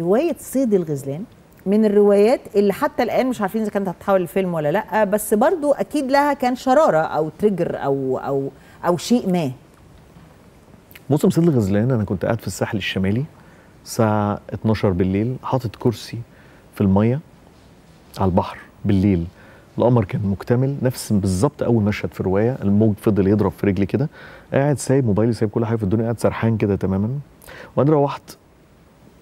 روايه صيد الغزلان من الروايات اللي حتى الان مش عارفين اذا كانت هتتحول لفيلم ولا لا بس برضو اكيد لها كان شراره او تريجر او او او شيء ما موسم صيد الغزلان انا كنت قاعد في الساحل الشمالي الساعه 12 بالليل حاطط كرسي في الميه على البحر بالليل القمر كان مكتمل نفس بالظبط اول مشهد في الروايه الموج فضل يضرب في رجلي كده قاعد سايب موبايلي سايب كل حاجه في الدنيا قاعد سرحان كده تماما وانا روحت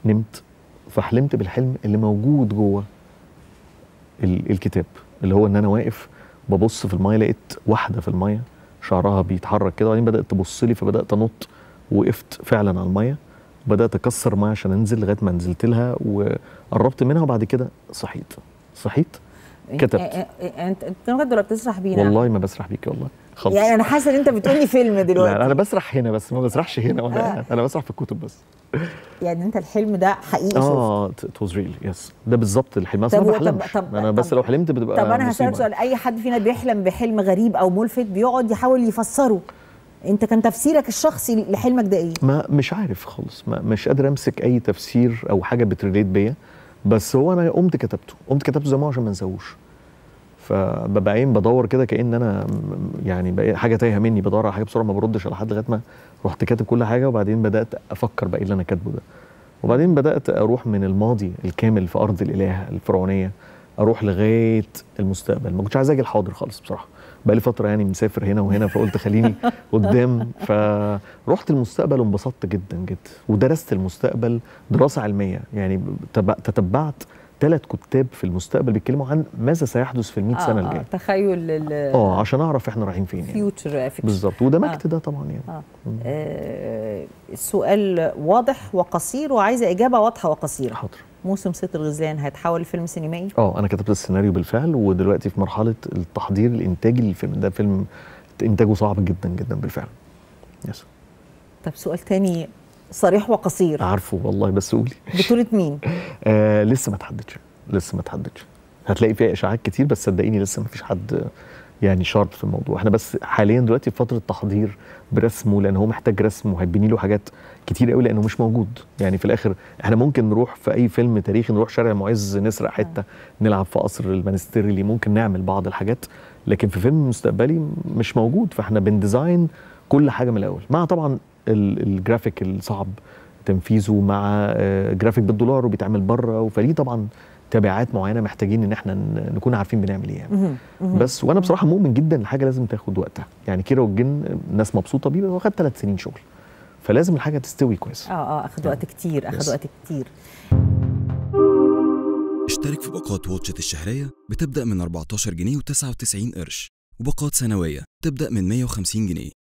نمت فحلمت بالحلم اللي موجود جوه الكتاب اللي هو ان انا واقف ببص في المايه لقيت واحده في المايه شعرها بيتحرك كده وبعدين بدات تبص لي فبدات انط وقفت فعلا على المايه بدات اكسر مايه عشان انزل لغايه ما نزلت لها وقربت منها وبعد كده صحيت صحيت إيه، كتبت إيه، إيه، انت انت دلوقتي بتسرح بينا والله ما بسرح بيكي والله خالص يعني انا حاسه ان انت بتقولي فيلم دلوقتي لا انا بسرح هنا بس ما بسرحش هنا وانا آه. انا بسرح في الكتب بس يعني انت الحلم ده حقيقي اه ات واز ريل يس ده بالظبط الحلم انا ما بحلمش طب انا بس لو حلمت بتبقى طب انا هسالك سؤال اي حد فينا بيحلم بحلم غريب او ملفت بيقعد يحاول يفسره انت كان تفسيرك الشخصي لحلمك ده ايه؟ ما مش عارف خالص ما مش قادر امسك اي تفسير او حاجه بتريليت بيا بس هو انا قمت كتبته قمت كتبته زي ما هو عشان ما انساهوش فببقى إيه، بدور كده كان انا يعني حاجه تايهه مني بدور على حاجه بسرعه ما بردش على حد لغايه ما رحت كاتب كل حاجه وبعدين بدات افكر بقى ايه اللي انا كاتبه ده وبعدين بدات اروح من الماضي الكامل في ارض الاله الفرعونيه اروح لغايه المستقبل ما كنتش عايز اجي الحاضر خالص بصراحه بقى لي فتره يعني مسافر هنا وهنا فقلت خليني قدام فرحت المستقبل وانبسطت جدا جدا ودرست المستقبل دراسه علميه يعني تتبعت ثلاث كتاب في المستقبل بيتكلموا عن ماذا سيحدث في ال 100 آه سنه الجايه آه تخيل اه عشان اعرف احنا رايحين فين يعني بالظبط مكت آه ده طبعا يعني آه. آه السؤال واضح وقصير وعايزه اجابه واضحه وقصيره حاضر موسم ست الغزلان هيتحول لفيلم سينمائي؟ اه انا كتبت السيناريو بالفعل ودلوقتي في مرحله التحضير الانتاجي للفيلم ده فيلم انتاجه صعب جدا جدا بالفعل يس طب سؤال تاني صريح وقصير عارفه والله بس قولي بطولة مين؟ آه لسه ما تحددش لسه ما تحددش هتلاقي فيها اشاعات كتير بس صدقيني لسه ما فيش حد يعني شارب في الموضوع احنا بس حاليا دلوقتي في فتره تحضير برسمه لان هو محتاج رسم وهيبني له حاجات كتير قوي لانه مش موجود يعني في الاخر احنا ممكن نروح في اي فيلم تاريخي نروح شارع معز نسرق حته نلعب في قصر اللي ممكن نعمل بعض الحاجات لكن في فيلم مستقبلي مش موجود فاحنا بنديزاين كل حاجه من الاول مع طبعا الجرافيك الصعب تنفيذه مع جرافيك آه، بالدولار وبيتعمل بره فليه طبعا تبعات معينه محتاجين ان احنا نكون عارفين بنعمل ايه يعني. بس وانا بصراحه مؤمن جدا ان الحاجه لازم تاخد وقتها يعني كيرة والجن الناس مبسوطه بيه هو خد ثلاث سنين شغل فلازم الحاجه تستوي كويس اه اه اخد وقت يعني. كتير اخد وقت كتير اشترك في باقات واتشت الشهريه بتبدا من 14 جنيه و99 قرش وباقات سنويه تبدا من 150 جنيه